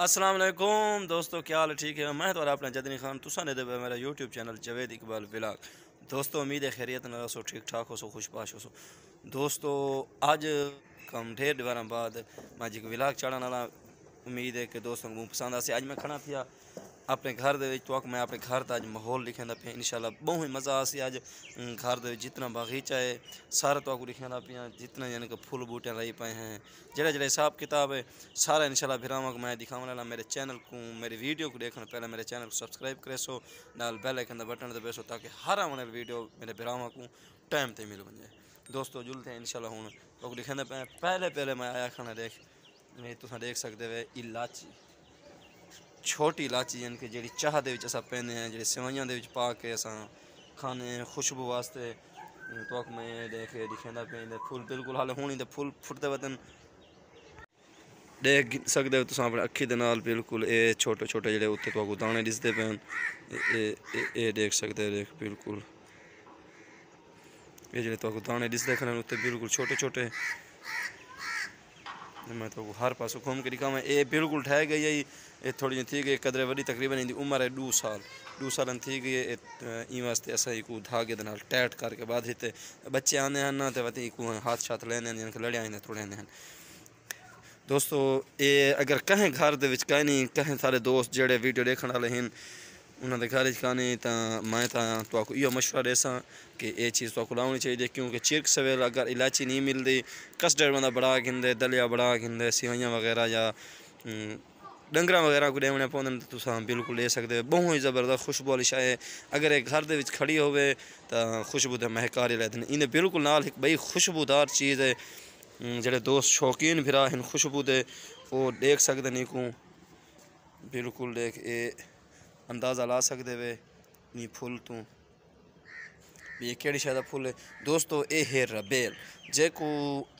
असलम दोस्तों क्या हाल ठीक है मैं तो अपना जदनी खान तुसा ने दे मेरा YouTube channel Javed Iqbal blog दोस्तों उम्मीद है खैरियत ना सो ठीक ठाक हो सो खुशपाश हो सो दोस्तों अज कम ढेर दिन बाद मैं जी ब्लाग चाड़न वाला उम्मीद है कि दोस्तों को पसंद आसे अज मैं खड़ा थिया अपने घर ਦੇ मैं अपने घर का ਘਰ माहौल ਅੱਜ ਮਾਹੌਲ ਲਿਖਣਾ बहुत ही मज़ा आ ਮਜ਼ਾ घर जितना ਘਰ है सारा ਜਿਤਨਾ ਬਾਗੀਚਾ ਹੈ जितना यानी कि फुल ਜਿਤਨਾ ਯਾਨੀ ਕਿ हैं जड़े जड़े हिसाब किताब है सारा इनशाला फिरावा मैं दिखावन वाला मेरे चैनल को मेरी वीडियो को देखने पहले मेरे चैनल को सब्सक्राइब करे सो नाल बेल आइकन का बटन दबे सो ताकि हर आने वीडियो मेरे फिरावा को टाइम पर मिल बन जाए दोस्तों जुलते हैं इनशाला हूँ लोग लिखने पे पहले पहले मैं आया खाना देख नहीं तुम देख सकते वे इलाची ਛੋਟੀ ਇਲਾਚੀ ਜਨ ਕਿ ਜਿਹੜੀ ਚਾਹ ਦੇ ਵਿੱਚ ਅਸਾਂ ਪੈਂਦੇ ਹਾਂ ਜਿਹੜੇ ਸਵਾਈਆਂ ਦੇ ਵਿੱਚ ਪਾ ਕੇ ਅਸਾਂ ਖਾਣੇ ਖੁਸ਼ਬੂ ਵਾਸਤੇ ਤੋਕ ਮੈਂ ਦੇਖ ਦਿਖਾਂਦਾ ਪੈਂਦਾ ਫੁੱਲ ਬਿਲਕੁਲ ਹਾਲੇ ਹੋਣੀ ਤੇ ਫੁੱਲ ਫੁੱਟਦੇ ਵਤਨ ਦੇਖ ਸਕਦੇ ਹੋ ਤੁਸੀਂ ਆਪਣੇ ਅੱਖੀ ਦੇ ਨਾਲ ਬਿਲਕੁਲ ਇਹ ਛੋਟੇ ਛੋਟੇ ਜਿਹੜੇ ਉੱਤੇ ਤੁਹਾਨੂੰ ਦਾਣੇ ਦਿਸਦੇ ਪੈਣ ਇਹ ਇਹ ਦੇਖ ਸਕਦੇ ਹੋ ਦੇਖ ਬਿਲਕੁਲ ਇਹ ਜਿਹੜੇ ਤੁਹਾਨੂੰ ਦਾਣੇ ਦਿਸਦੇ ਖਣਨ ਉੱਤੇ ਬਿਲਕੁਲ ਛੋਟੇ ਛੋਟੇ मैं तो हर पास घूम के दिखावा ये बिल्कुल ठह गई है ये थोड़ी जी थी गई कदर वही तकरीबन इनकी उम्र है दू साल दू साल थी गई इन वास्ते अस इकू धागे टैट करके बाद इतने बच्चे आने हैं ना तो इकू हाथ शाथ लेने जिनके लड़े आने थोड़े हैं दोस्तों ये अगर कहें घर के कहीं नहीं कहें सारे दोस्त जोड़े वीडियो देखने वाले हैं ਉਹਨਾਂ ਦੇ ਘਰ 'ਚ ਖਾਣੇ ਤਾਂ ਮੈਂ ਤਾਂ ਤੁਹਾਨੂੰ ਇਹੋ مشورہ ਦੇਸਾਂ ਕਿ ਇਹ ਚੀਜ਼ ਤੁਹਾਨੂੰ ਲਾਉਣੀ ਚਾਹੀਦੀ ਕਿਉਂਕਿ ਚਿਰਕ ਸਵੇਲ ਅਗਰ ਇਲਾਚੀ ਨਹੀਂ ਮਿਲਦੀ ਕਸਟਰਡ ਬੰਦਾ ਬੜਾ ਖਿੰਦੇ ਦਲਿਆ ਬੜਾ ਖਿੰਦੇ ਸਿਵਾਈਆਂ ਵਗੈਰਾ ਜਾਂ ਡੰਗਰਾਂ ਵਗੈਰਾ ਕੋ ਦੇਵਣੇ ਪਾਉਂਦੇ ਨੇ ਤੁਸੀਂ ਬਿਲਕੁਲ ਲੈ ਸਕਦੇ ਹੋ ਬਹੁਤ ਹੀ ਜ਼ਬਰਦਸਤ ਖੁਸ਼ਬੂ ਵਾਲੀ ਸ਼ਾਇ ਅਗਰ ਇਹ ਘਰ ਦੇ ਵਿੱਚ ਖੜੀ ਹੋਵੇ ਤਾਂ ਖੁਸ਼ਬੂ ਦਾ ਮਹਿਕਾਰੀ ਲੈਦੇ ਨੇ ਇਹਨੇ ਬਿਲਕੁਲ ਨਾਲ ਇੱਕ ਬਈ ਖੁਸ਼ਬੂਦਾਰ ਚੀਜ਼ ਹੈ ਜਿਹੜੇ ਦੋਸਤ ਸ਼ੌਕੀਨ ਫਿਰਾ ਹਨ ਖੁਸ਼ਬੂ ਦੇ ਉਹ ਦੇਖ ਸਕਦੇ ਨੇ ਕੋ ਬਿਲਕੁਲ ਦੇਖ ਇਹ ਅੰਦਾਜ਼ਾ ਲਾ ਸਕਦੇ ਵੇ ਵੀ ਫੁੱਲ ਤੋਂ ਵੀ ਇਹ ਕਿਹੜੀ ਸ਼ਾਇਦ ਫੁੱਲ ਹੈ ਦੋਸਤੋ ਇਹ ਹੈ ਰਬੇਲ ਜੇ ਕੋ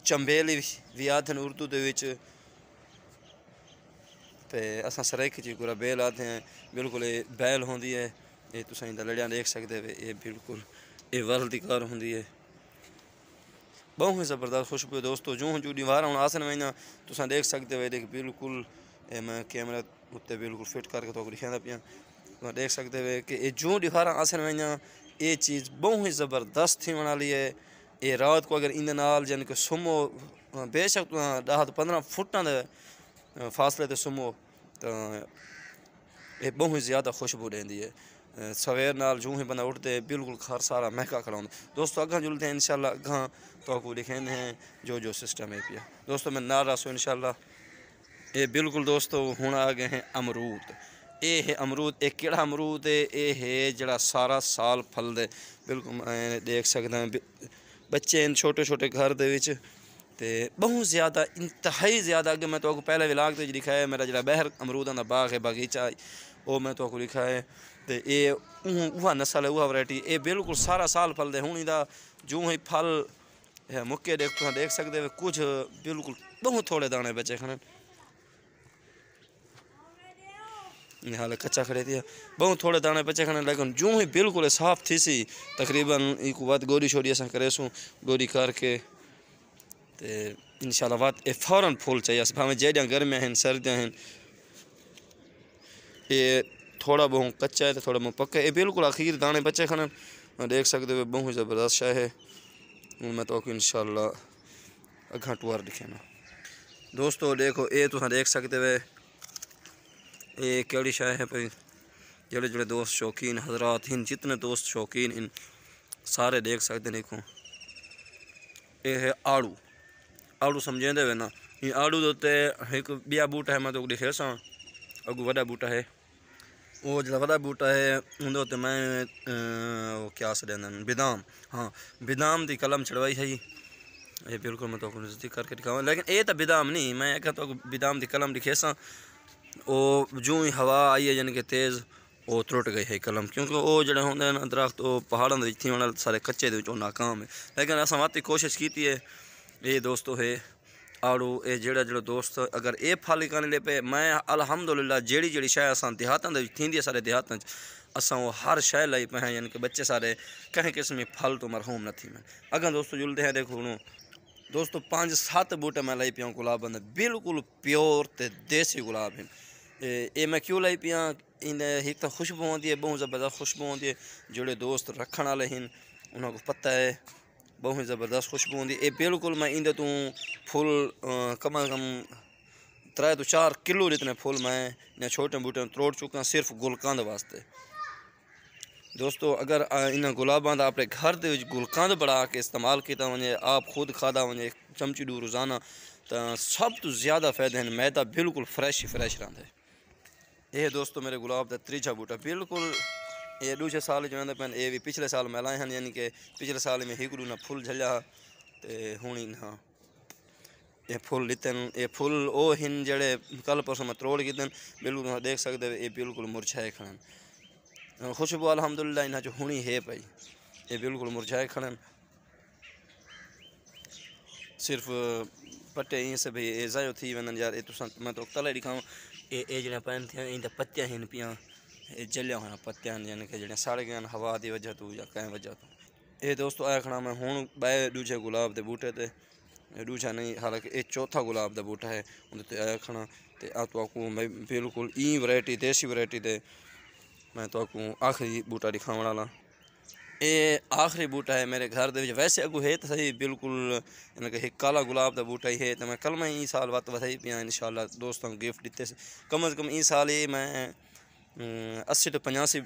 ਚੰਬੇਲ ਵੀ ਆਦਨ ਉਰਦੂ ਦੇ ਵਿੱਚ ਤੇ ਅਸਾਂ ਸਰੇਕ ਜੀ ਕੋ ਰਬੇਲ ਆਦੇ ਹੈ ਬਿਲਕੁਲ ਇਹ ਬੈਲ ਹੁੰਦੀ ਹੈ ਇਹ ਤੁਸੀਂ ਇਹਦਾ ਲੜਿਆ ਦੇਖ ਸਕਦੇ ਵੇ ਇਹ ਬਿਲਕੁਲ ਇਹ ਵਰਲ ਦੀ ਕਾਰ ਹੁੰਦੀ ਹੈ बहुत ही ज़बरदस्त खुशबू दोस्तों जूं जूं दीवार हूँ आसन वही तुम देख सकते हो बिल्कुल मैं कैमरा उत्ते बिल्कुल फिट करके तो दिखाता पाया देख सकते हुए कि ये जूँ ॾेखारा असल में ये चीज़ बहुत ही ज़बरदस्त थियण वाली है ये रात को अगर इन नाल यानी कि सुम्हो हाँ, बेशक हाँ, दह तो पंद्रह फुटां हाँ, फासले ते सुम्हो तो ये बहुत ही ज़्यादा खुशबू ॾींदी है सवेर नाल जूं ही बंदा उठते बिल्कुल खर सारा महका खड़ा दोस्तों अगर जुलते हैं इनशाला अगर तो आपको हैं जो जो सिस्टम है पिया दोस्तों मैं नाराज़ हूँ इनशाला ये बिल्कुल दोस्तों हूँ आ गए हैं अमरूद ਇਹ ਅਮਰੂਦ ਇਹ ਕਿਹੜਾ ਅਮਰੂਦ ਹੈ ਇਹ ਜਿਹੜਾ ਸਾਰਾ ਸਾਲ ਫਲਦੇ ਬਿਲਕੁਲ ਦੇਖ ਸਕਦਾ ਬੱਚੇ ਇਨ ਛੋਟੇ ਛੋਟੇ ਘਰ ਦੇ ਵਿੱਚ ਤੇ ਬਹੁਤ ਜ਼ਿਆਦਾ ਇੰਤਹਾਈ ਜ਼ਿਆਦਾ ਕਿ ਮੈਂ ਤੁਹਾਨੂੰ ਪਹਿਲੇ ਵਿਲਾਗ ਤੇ ਦਿਖਾਇਆ ਮੇਰਾ ਜਿਹੜਾ ਬਹਿਰ ਅਮਰੂਦਾਂ ਦਾ ਬਾਗ ਹੈ ਬਾਗੀਚਾ ਉਹ ਮੈਂ ਤੁਹਾਨੂੰ ਲਿਖਾਇਆ ਤੇ ਇਹ ਉਹ ਉਹ ਨਸਲ ਹੈ ਉਹ ਵੈਰਾਈਟੀ ਇਹ ਬਿਲਕੁਲ ਸਾਰਾ ਸਾਲ ਫਲਦੇ ਹੁਣੀ ਦਾ ਜੂ ਹੀ ਫਲ ਮੁੱਕੇ ਦੇਖ ਤੁਸੀਂ ਦੇਖ ਸਕਦੇ ਹੋ ਕੁਝ ਬਿਲਕੁਲ ਬਹੁਤ ਥੋੜੇ ਦਾਣੇ ਬਚੇ ਹਨ हाल कच्चा खड़े थी बहु थोड़े दाने पचे खणे लगन जूं ही बिल्कुल साफ़ थी सी तकरीबन एक वत गोरी छोरी अस करेसूं गोरी करके ते इनशाला वत ए फौरन फूल चाहिए भावें जेॾियां गर्मियां आहिनि सर्दियां आहिनि इहे थोरा बहु कच्चा आहे त थोरा बहु पके इहे बिल्कुलु अख़ीर दाणे बचे खणनि ॾेख सकदे हुए बहु ज़बरदस्त शइ है हूं मैं तोखे इनशाला अॻा टूअर ॾिखां दोस्तो ॾेखो इहे तुसां ॾेख सकदे हुए ये अड़ी शाय है भाई जड़े जड़े दोस्त शौकीन हजरात इन जितने दोस्त शौकीन इन सारे देख सकते देखो ये है आड़ू आड़ू समझे वे ना ये आड़ू तो एक बिया बूटा है मैं तो दिखे सा अगू वड़ा बूटा है वो जो वा बूटा है उन मैं अं, वो क्या से बदम हाँ बदम की कलम चढ़वाई है ये बिल्कुल मैं तो नज़दीक करके दिखाऊँ लेकिन ये तो बिदाम नहीं मैं क्या तो बिदाम की कलम दिखे सा वो जू ही हवा आई है यानी कि तेज़ वो त्रुट गए है कलम क्योंकि वो जो होंगे ना दरख्त वो पहाड़ों के थी होना सारे कच्चे नाकाम है लेकिन असं वाद कोशिश की है ये दोस्तों है आड़ू ये जड़ा जो दोस्त अगर ये फल करने ले पे मैं अलहमदुल्ला जड़ी जड़ी शह अस देहातों थी सारे देहात असा वो हर शह लाई पाया यानी कि बच्चे सारे कहीं किस्म फल तो मरहूम न थी मैं अगर दोस्तों जुलते हैं देखो हूँ दोस्तों पाँच सत्त बूह्टे में लाई पिया गुलाब ने बिल्कुल प्योर ते देसी गुलाब हैं ये मैं क्यों लाई पिया इन एक तो खुशबू आती है बहुत ज़बरदस्त खुशबू आती है जोड़े दोस्त रखने वाले हैं उन्होंने पता है बहुत ज़बरदस्त खुशबू आती ये बिल्कुल मैं इंदे तू तो फुल कम अज कम त्रै तो चार किलो जितने फुल मैं इन्हें छोटे बूटे त्रोड़ चुका सिर्फ गुलकंद वास्ते दोस्तों अगर इन गुलाबों का अपने घर के गुलकंद बना के इस्तेमाल किया वे आप खुद खादा वे चमची डू रोज़ाना तो सब तो ज़्यादा फायदे हैं मैदा बिल्कुल फ्रैश फ्रैश रहा है यह दोस्तों मेरे गुलाब का त्रीजा बूटा बिल्कुल ये दूजे साल जो पे भी पिछले साल मिलाए हैं यानी कि पिछले साल में हिकड़ू ना फुल झल्या तो हूँ ना ये फुल लिते ये फुल वो हैं जड़े कल परसों में त्रोड़ कीते बिल्कुल देख सकते ये बिल्कुल मुरछाए खड़े खुशबू अलहमदुल्ला इन्हें जो है भाई ये बिल्कुल मुरझाए खड़े सिर्फ पटे ये से भई जो ज़ायो थी वञनि यार एतिरो सां मां तोखे तलाए ॾेखारियां ए ए इन त पतिया आहिनि पिया जलिया हुआ पत्या आहिनि यानी गया हवा की वजह तू या कंहिं वजह तूं ए दोस्त आया खणा मैं हूँ ॿाहिरि ॾूजे गुलाब के बूटे ते ॾूजा नहीं हालांकि ए चौथा गुलाब का बूटा है उन ते आया खणा तो आकूं भई ई वैरायटी देसी वैरायटी ते मैं तो आपको आखिरी बूटा दिखावन वाला ये आखिरी बूटा है मेरे घर के वैसे अगू है तो सही बिल्कुल इनके काला गुलाब का बूटा ही है तो मैं कल मैं इस साल वत वसाई पियाँ इन शाला दोस्तों को गिफ्ट दिते कम अज़ कम इस साल ये मैं अस्सी तो पचासी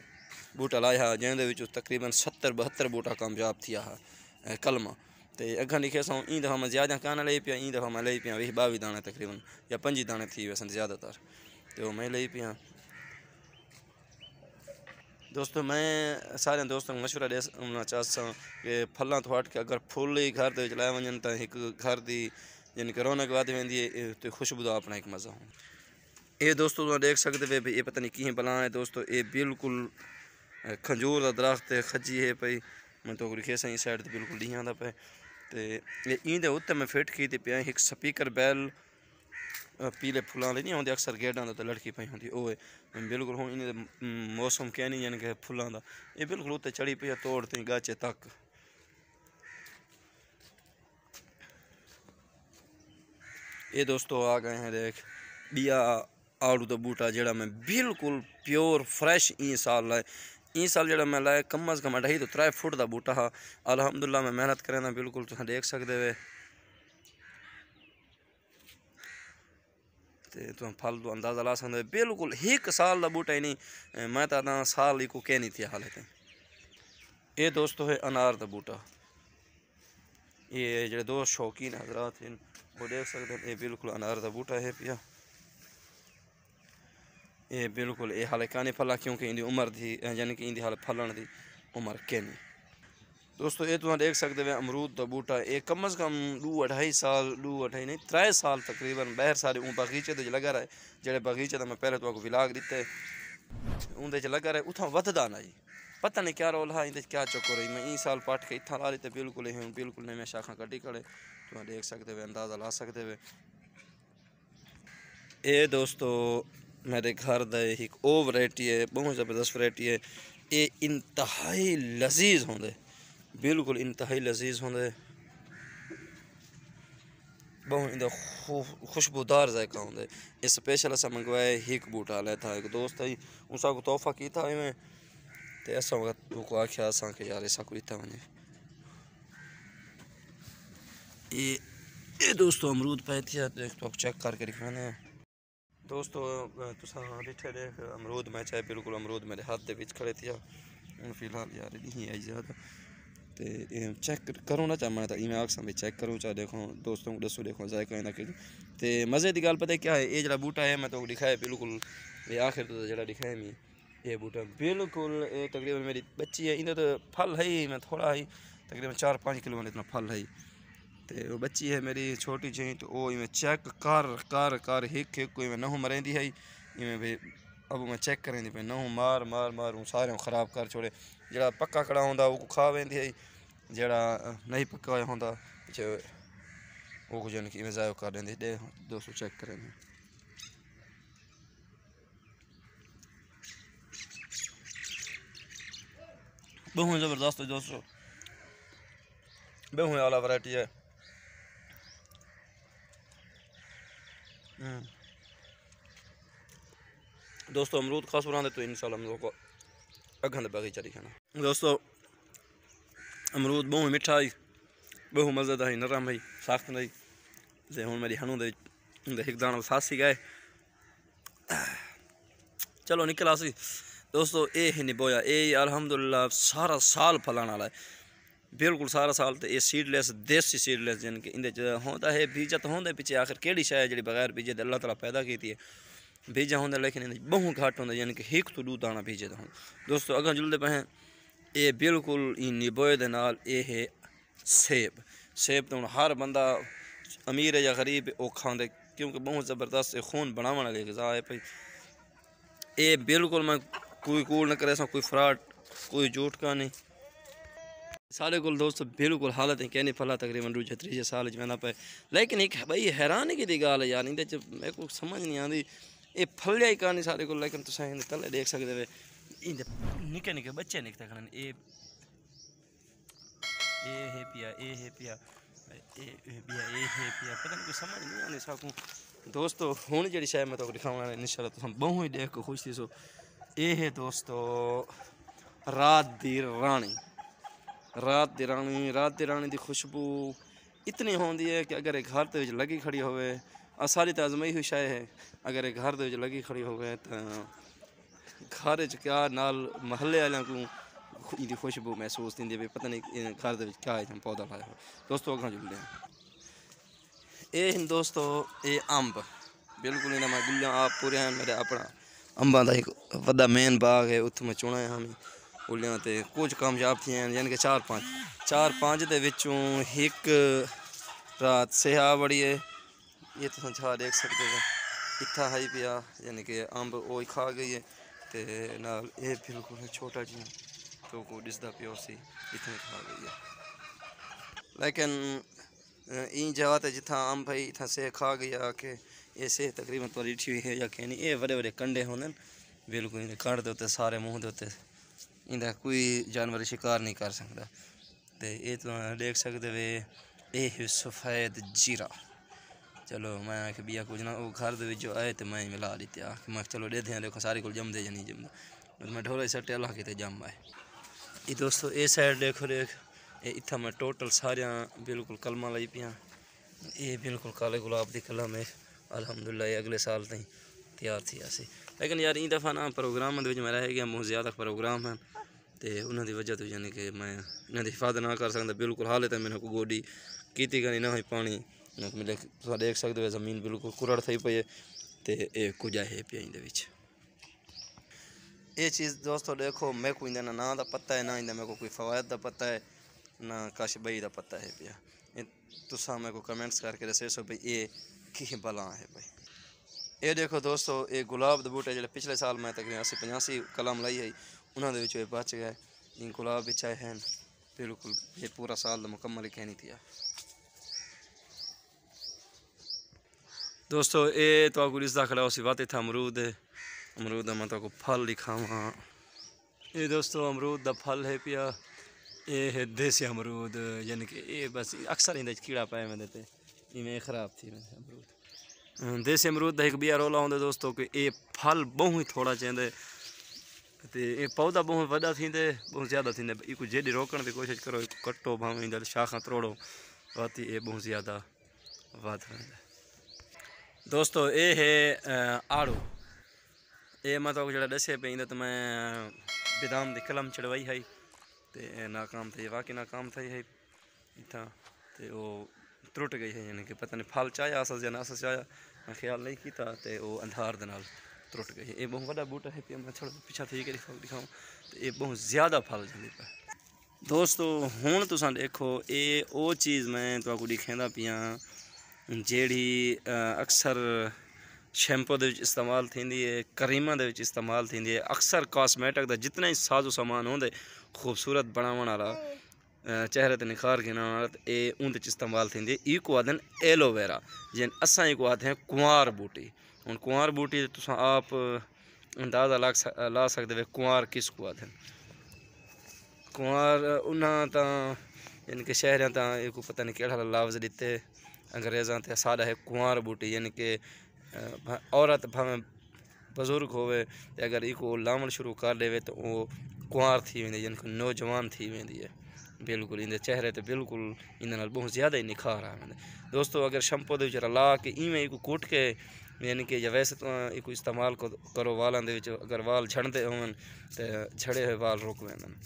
बूटा लाया जैसे तकरीबन सत्तर बहत्तर बूटा कामयाब थिया है कलमा तो अगर लिखे सो ई दफ़ा मैं ज़्यादा कान ले पियाँ ई दफ़ा मैं ले पियाँ वीह बवी दाने तकरीबन या पंजी दाने थी वैसे ज़्यादातर तो मैं ले पियाँ दोस्तों मैं सारे दोस्तों को मशुरा देना चाहता कि फलों तो हट के अगर फुल ही घर लाया वन तो एक घर की यानी कि रौनक वादी वादी है तो खुशबूदार अपना एक मजा हो ये दोस्तों तुम देख सकते पे भी ये पता नहीं कि बला है दोस्तों ये बिल्कुल खंजूर का दरख्त खजी है पाई मैं तो सही साइड बिल्कुल डी आता पे तो इंटे उत्ते मैं फिट की पे एक स्पीकर बैल पीले फुल आह्ले निं औंदे अक्सर गेडां ते लटकी पई होंदी ओह् बिल्कुल हून इ'नें मौसम कैह्नी यानी कि फुल्लां दा एह् बिल्कुल उत्त चढ़ी पेई तोड़ गाचे तक ये दोस्तों आ गए हैं देख बिया आड़ू का बूटा जड़ा मैं बिल्कुल प्योर फ्रैश ई साल लाए ई साल जड़ा मैं लाया कम अज़ कम अढ़ाई तो त्रै फुट का बूटा हा अलहमदुल्ला मैं मेहनत करें बिल्कुल तुस देख सकते हुए तो ਤੁਮ ਫਲ ਤੋਂ ਅੰਦਾਜ਼ਾ ਲਾ ਸਕਦੇ ਬਿਲਕੁਲ ਇੱਕ ਸਾਲ ਦਾ ਬੂਟਾ ਹੀ मैं ਮੈਂ ਤਾਂ ਤਾਂ ਸਾਲ ਹੀ ਕੋ ਕਹਿ ਨਹੀਂ ਥੀ ਹਾਲਤ ਇਹ ਦੋਸਤੋ ਹੈ ਅਨਾਰ ये जो दो शौकीन हजरात हैं वो देख सकते हैं ये बिल्कुल अनार का बूटा है पिया ये बिल्कुल ये हाल काने फला क्योंकि इंदी उम्र थी यानी कि इंदी हाल फलन की उम्र कहनी दोस्तों ये तुम देख सकते हुए अमरूद का बूटा ये कम अज़ कम दू अढ़ाई साल दू अढ़ाई नहीं त्रै साल तकरीबन बहर सारे हूँ बगीचे तो लगा रहा है जोड़े बगीचे तो मैं पहले तुमको विलाग दिते उनते लगा रहा है उतना वधदा आई पता नहीं क्या रोल है इंत क्या चक्कर रही मैं ई साल पट के इतना ला लीते बिल्कुल ही बिल्कुल नहीं मैं शाखा कटी खड़े तुम देख सकते हुए अंदाज़ा ला सकते हुए ये दोस्तों मेरे घर का वरायटी है बहुत ज़बरदस्त वरायटी है ये इंतहाई लजीज होंगे बिल्कुल इंतहाई लजीज होंगे बहुत इंदा खुशबूदार जायका होंगे ये स्पेशल असा मंगवाया एक बूट आला था एक दोस्त ही उसा तोहफा की इवें तो असा को आख्या असा के यार ऐसा को दिता ये ये दोस्तों अमरूद पे थे चेक करके दिखाने दोस्तों तुसा देख अमरूद मैं चाहे बिल्कुल अमरूद मेरे हाथ के बिच खड़े थे हूँ फिलहाल यार नहीं आई ज़्यादा ते चैक करो ना चाह मैं इवें आखसा भाई चैक करो चाहे तो देखो दोस्तों को दसो देखो जायका इना के ते मज़े की गल पता है क्या है ये जरा बूटा है मैं तो दिखाया बिल्कुल आखिर तो जरा दिखाया मैं ये बूटा बिल्कुल ये तकरीबन मेरी बच्ची है इन्हें तो फल है ही मैं थोड़ा ही तकरीबन चार पाँच किलो में इतना फल है तो वो बच्ची है मेरी छोटी जी तो वो इवें चैक कर कर कर हिक हिक को इवें नहू मरेंदी है इवें भाई अब मैं चेक करें थी पे मार मार मार सारे खराब कर छोड़े जरा पक्का कड़ा हों वो खा वेंदी है जड़ा नहीं पक्का हों कुछ इनकी जायो कर दें दे दोस्तों चेक करें बहु ज़बरदस्त दोस्तों बहु आला वैरायटी है हम्म। दोस्तों अमरूद खास बनाते तो इन हम लोग को अघन बगीचा दिखाना दोस्तों अमरूद बहु मिठा आई बहु मज़ेदार आई नरम आई साख्त आई जे हूँ मेरी हणू एक दाना सासी गए चलो निकला सी दोस्तों ये ही नहीं बोया ये अलहमदुल्ला सारा साल फलाना वाला है बिल्कुल सारा साल तो ये सीडलैस देसी सीडलैस जिनके इंदे होता है बीजा तो होंदे पीछे आखिर कड़ी शायद जी बगैर बीजे अल्लाह तला पैदा की है भेजा होंगे लेकिन बहु घाट होंगे यानी कि एक तो दू दाना भेजे हों दोस्तों अगर जुड़ते पे ये बिल्कुल निबोए ये है सेब सेब तो हूँ हर बंदा अमीर है या गरीब ओ खाते क्योंकि बहुत ज़बरदस्त खून बनावन वाली गजा है भाई ये बिल्कुल मैं कोई कूल न करे कोई फ्राड कोई झूठ नहीं सारे को दोस्त बिल्कुल हालत है कहने फला तकरीबन रूज त्रीजे साल जमेना पे लेकिन एक बई हैरानी की दी गाल यार इन समझ नहीं आती ਇਹ ਫਲਿਆ ਹੀ ਕਾਨੀ ਸਾਡੇ ਕੋਲ ਲੇਕਿਨ ਤੁਸੀਂ ਇਹਦੇ ਤਲੇ ਦੇਖ ਸਕਦੇ ਵੇ ਇਹਦੇ ਨਿੱਕੇ ਨਿੱਕੇ ਬੱਚੇ ਨਿਕਤੇ ਖਣਨ ਇਹ ਇਹ ਹੈ ਪਿਆ ਇਹ ਹੈ ਪਿਆ ਇਹ ਹੈ ਪਿਆ ਇਹ ਹੈ ਪਿਆ ਪਤਾ ਨਹੀਂ ਕੋਈ ਸਮਝ ਨਹੀਂ ਆਨੇ ਸਾਕੂ दोस्तों हूँ जी शायद मैं तो दिखाने इनशाला तुम बहु ही देख के खुश थी सो ये है दोस्तों रात दी रानी रात दी रानी रात दी रानी की खुशबू इतनी होती है कि अगर एक घर लगी खड़ी होवे असां जी त अज़मई हुई शइ है अगरि घर दे विच लॻी खड़ी होवे त घर च क्या नाल महल्ले आहियां कोई ਇਹਦੀ ਖੁਸ਼ਬੂ ਮਹਿਸੂਸ ਹੁੰਦੀ ਵੀ ਪਤਾ ਨਹੀਂ ਘਰ ਦੇ ਵਿੱਚ ਕੀ ਹੈ ਪੌਦਾ ਲਾਇਆ ਹੋਇਆ ਦੋਸਤੋ ਅੱਗਾ ਜੁੜਦੇ ਆ ਇਹ ਹਨ ਦੋਸਤੋ ਇਹ ਅੰਬ ਬਿਲਕੁਲ ਇਹਨਾਂ ਮੈਂ ਗੁੱਲਾਂ ਆਪ ਪੂਰੇ ਹਨ ਮੇਰੇ ਆਪਣਾ ਅੰਬਾਂ ਦਾ ਇੱਕ ਵੱਡਾ ਮੇਨ ਬਾਗ ਹੈ ਉੱਥੇ ਮੈਂ ਚੁਣਾ ਹਾਂ ਮੈਂ ਉਲਿਆਂ ਤੇ ਕੁਝ ਕਾਮਯਾਬ ਥੀਆਂ ਯਾਨੀ ਕਿ 4 5 4 5 ਦੇ ਵਿੱਚੋਂ ਇੱਕ ਰਾਤ ਸਿਹਾ ਬੜੀ ਹੈ ये तो तुम झा देख सकते हो इतना हाई पिया यानी कि अंब ओ खा गई है तो नाल ये बिल्कुल छोटा जी तो को दिसदा पियो सी इतने खा गई है लेकिन इन जगह तो जिथा अंब है इतना से खा गया कि ये से तकरीबन परीठी हुई है या कहनी ये बड़े बड़े कंडे होने बिल्कुल इन्हें कड़ देते सारे मुँह देते इंदा कोई जानवर शिकार नहीं कर सकता तो ये तुम देख सकते वे ये सफ़ेद जीरा चलो मैं आख बिया कुछ ना घर आए तो मैं मिला लीते मैं चलो दे देखो सारे को जमदे या नहीं जमदा मैं ढोरे सट्टे अल्लाह कि जम आए ये दोस्तों ये साइड देखो देख ये इतना मैं टोटल सारिया बिल्कुल कलमा लाई पियाँ ये बिल्कुल काले गुलाब की कलम है अलहमदुल्ला अगले साल तीन तैयार थी अस लेकिन यार इन दफ़ा ना प्रोग्राम मैं रह गया बहुत ज़्यादा प्रोग्राम हैं तो उन्होंने वजह तो यानी कि मैं इन्हों की हिफाजत ना कर सकता बिल्कुल हाल है तो मैंने गोडी की करनी ना हुई पानी ਕਿਉਂਕਿ ਮਿਲੇ ਤੁਸੀਂ ਦੇਖ ਸਕਦੇ ਹੋ ਜ਼ਮੀਨ ਬਿਲਕੁਲ ਕੁਰੜ થઈ ਪਈ ਹੈ ਤੇ ਇਹ ਕੁਜਾ ਹੈ ਪਿਆ ਇਹਦੇ ਵਿੱਚ ਇਹ ਚੀਜ਼ ਦੋਸਤੋ ਦੇਖੋ ਮੈਂ ਕੋਈ ਇਹਦਾ ਨਾਂ ਦਾ ਪਤਾ ਹੈ ਨਾ ਇਹਦਾ ਮੇਰੇ ਕੋ ਕੋਈ ਫਵਾਇਦ ਦਾ ਪਤਾ ਹੈ ਨਾ ਕਾਸ਼ਬਈ ਦਾ ਪਤਾ ਹੈ ਪਿਆ ਤੁਸੀਂ ਮੇਰੇ ਕੋ ਕਮੈਂਟਸ ਕਰਕੇ ਦੱਸੇ ਸੋ ਭਈ ਇਹ ਕੀ ਬਲਾ ਹੈ ਭਈ ਇਹ ਦੇਖੋ ਦੋਸਤੋ ਇਹ ਗੁਲਾਬ ਦੇ ਬੂਟੇ ਜਿਹੜੇ ਪਿਛਲੇ ਸਾਲ ਮੈਂ ਤਕਰੀਬਨ 80 85 ਕਲਮ ਲਾਈ ਹੈ ਉਹਨਾਂ ਦੇ ਵਿੱਚੋਂ ਇਹ ਬਚ ਗਿਆ ਇਹ ਗੁਲਾਬ ਵਿੱਚ ਆਏ ਹਨ ਬਿਲਕੁਲ ਇਹ ਪੂਰਾ ਸਾਲ ਦਾ ਮੁਕੰਮਲ ਹੀ ਕਹਿਣੀ ਥੀ दोस्तों ये तो आपको रिश्ता खड़ा उसी बात था अमरूद अमरूद मैं तो फल दिखावा ये दोस्तों अमरूद का फल है पिया ये है देसी अमरूद यानी कि ये बस अक्सर इन कीड़ा पाए मैं देते इन्हें खराब थी अमरूद अं, देसी अमरूद का एक बिया रोला होंगे दोस्तों कि ये फल बहुत ही थोड़ा चाहते तो ये पौधा बहुत वादा थे बहुत ज़्यादा थे एक जेडी रोकने जी कोशिश करो कट्टो भावें शाखा त्रोड़ो वाती ये बहुत ज़्यादा वादा દોસ્તો એ હે આળુ એમાં તો ਜਿਹੜਾ ਦੱਸੇ ਪਈ ਤਾਂ ਮੈਂ ਵਿਦਾਮ ਦੀ ਕਲਮ ਚੜਵਾਈ ਹੈ ਤੇ ਨਾਕਾਮ થઈ ਵਾਕੀ ਨਾਕਾਮ થઈ ਹੈ ਇਥਾਂ ਤੇ ਉਹ ਟੁੱਟ ਗਈ ਹੈ ਯਾਨੀ ਕਿ ਪਤਾ ਨਹੀਂ ਫਲ ਚਾਇਆ ਅਸਲ ਜਾਂ ਅਸਲ ਚਾਇਆ ਮੈਂ ਖਿਆਲ ਨਹੀਂ ਕੀਤਾ ਤੇ ਉਹ ਅੰਧਾਰ ਦੇ ਨਾਲ ਟੁੱਟ ਗਈ ਇਹ ਬਹੁਤ ਵੱਡਾ ਬੂਟਾ ਹੈ ਪਿਆ ਮੈਂ ਥੋੜਾ ਪਿੱਛਾ ਠੀਕ ਕੇ ਦਿਖਾਉਂ ਤੇ ਇਹ ਬਹੁਤ ਜ਼ਿਆਦਾ ਫਲ ਜਾਂਦੇ ਪਏ ਦੋਸਤੋ ਹੁਣ ਤੁਸੀਂ ਦੇਖੋ ਇਹ ਉਹ ਚੀਜ਼ ਮੈਂ ਤੁਹਾਨੂੰ ਦਿਖਾਉਂਦਾ ਪਿਆ ਜਿਹੜੀ ਅਕਸਰ ਸ਼ੈਂਪੂ ਦੇ ਵਿੱਚ ਇਸਤੇਮਾਲ ਥੀਂਦੀ ਹੈ ਕਰੀਮਾਂ ਦੇ ਵਿੱਚ ਇਸਤੇਮਾਲ ਥੀਂਦੀ ਹੈ ਅਕਸਰ ਕਾਸਮੈਟਿਕ ਦਾ ਜਿਤਨਾ ਹੀ ਸਾਜ਼ੋ ਸਾਮਾਨ ਹੁੰਦੇ ਖੂਬਸੂਰਤ ਬਣਾਉਣ ਵਾਲਾ ਚਿਹਰੇ ਤੇ ਨਿਖਾਰ ਕੇ ਨਾਲ ਇਹ ਉਹਦੇ ਚ ਇਸਤੇਮਾਲ ਥੀਂਦੀ ਹੈ ਇਹ ਕੋ ਆਦਨ ਐਲੋਵੇਰਾ ਜਨ ਅਸਾਂ ਇਹ ਕੋ ਆਦੇ ਹਾਂ ਕੁਆਰ ਬੂਟੀ ਹੁਣ ਕੁਆਰ ਬੂਟੀ ਤੁਸੀਂ ਆਪ ਅੰਦਾਜ਼ਾ ਲਾ ਸਕਦੇ ਹੋ ਕੁਆਰ ਕਿਸ ਕੋ ਆਦੇ ਕੁਆਰ ਉਹਨਾਂ ਤਾਂ ਇਨਕੇ ਸ਼ਹਿਰਾਂ ਤਾਂ ਇਹ ਕੋ ਪਤਾ ਨਹੀਂ ਕਿਹੜਾ ਲਫ਼ਜ਼ ਦਿੱਤੇ अंग्रेज़ा तो साढ़ा है कुंवर बूटी यानी कि औरत भावें बुजुर्ग हो अगर एक इको लावण शुरू कर ॾे तो वह कुंवार थी वे यानी नौजवान थी वी है बिल्कुल इन चेहरे तो बिल्कुल इन बहुत ज़्यादा ही निखार आ दोस्तों अगर शैम्पू के विच ला के इवें एक कूट के यानी कि या वैसे तो एक इस्तेमाल करो वालों के अगर वाल झड़ते हो तो झड़े हुए वाल रुक वन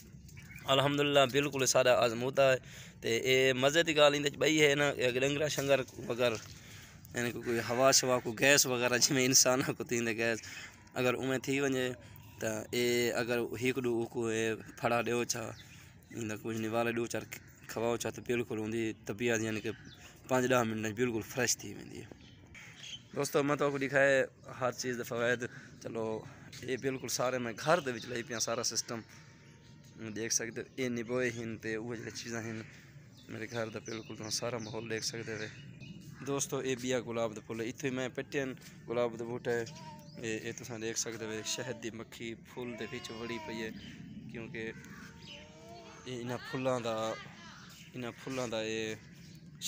अलहमदुल्ला बिल्कुल सारा आजमूदा है तो ये मज़े की गल्ल इं'दे च बेही है ना डंगर शंगर बगैर यानी कि कोई हवा शवा को गैस वगैरह जिमें इंसान को तीन गैस अगर उमें थी वञे त इहे अगरि हिकु ॾू को फड़ा ॾियो छा इन कुझु निवारे ॾियो छा खवाओ छा त बिल्कुलु हूंदी तबियत यानी कि पाँच दह मिंट बिल्कुल फ्रेश थी वी दोस्तों मैं तो दिखाए हर चीज़ के फवायद चलो ये बिल्कुल सारे मैं घर के लई पिया सारा सिस्टम देख सकते ये निबोए हैं तो वह चीज़ा हैं ਮੇਰੇ ਘਰ ਦਾ ਬਿਲਕੁਲ ਤੁਸੀਂ ਸਾਰਾ ਮਾਹੌਲ ਦੇਖ ਸਕਦੇ ਵੇ ਦੋਸਤੋ ਇਹ ਬੀਆ ਗੁਲਾਬ ਦਾ ਫੁੱਲ ਇੱਥੇ ਮੈਂ ਪੱਟਿਆਂ ਗੁਲਾਬ ਦਾ ਬੂਟਾ ਹੈ ਇਹ ਇਹ ਤੁਸੀਂ ਦੇਖ ਸਕਦੇ ਵੇ ਸ਼ਹਿਦ ਦੀ ਮੱਖੀ ਫੁੱਲ ਦੇ ਵਿੱਚ ਵੜੀ ਪਈ ਹੈ ਕਿਉਂਕਿ ਇਹਨਾਂ ਫੁੱਲਾਂ ਦਾ ਇਹਨਾਂ ਫੁੱਲਾਂ ਦਾ ਇਹ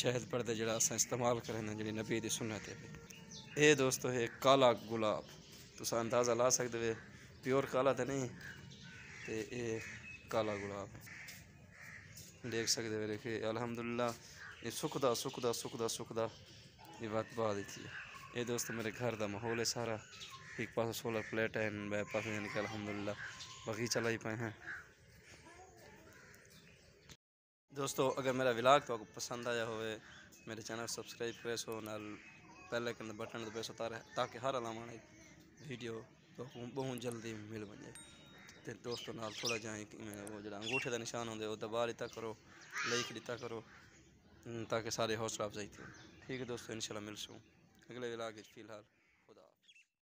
ਸ਼ਹਿਦ ਪਰਦਾ ਜਿਹੜਾ ਅਸਾਂ ਇਸਤੇਮਾਲ ਕਰਨਾ ਜਿਹੜੀ ਨਬੀ ਦੀ ਸੁਨਨਤ ਹੈ ਇਹ ਦੋਸਤੋ ਹੈ ਕਾਲਾ ਗੁਲਾਬ ਤੁਸੀਂ ਅੰਦਾਜ਼ਾ ਲਾ ਸਕਦੇ ਵੇ ਪਿਓਰ ਕਾਲਾ ਤਾਂ ਨਹੀਂ ਤੇ ਇਹ ਕਾਲਾ ਗੁਲਾਬ ਹੈ देख सकते मेरे खे अलहमदुल्ला सुखद सुखदा सुखदा सुखदा ये बात बहुत अच्छी है ये दोस्त मेरे घर का माहौल है सारा एक पास सोलर प्लेट है मेरे पास यानी कि अलहमदुल्ला बगीचा लाई पाए हैं दोस्तों अगर मेरा विलाग तो आपको पसंद आया हो मेरे चैनल सब्सक्राइब करे सो नाल पहले के बटन दबे सो ताकि हर अलामा वीडियो तो बहुत जल्दी मिल बन जाए ते दोस्तों नाल थोड़ा जहाँ वो जो अंगूठे का निशान होंगे वह दबा लिता करो लाइक लिता करो हम्म, ताकि सारे हौसला अफजाई थे ठीक है दोस्तों इन मिलसूँ अगले विलाग फिलहाल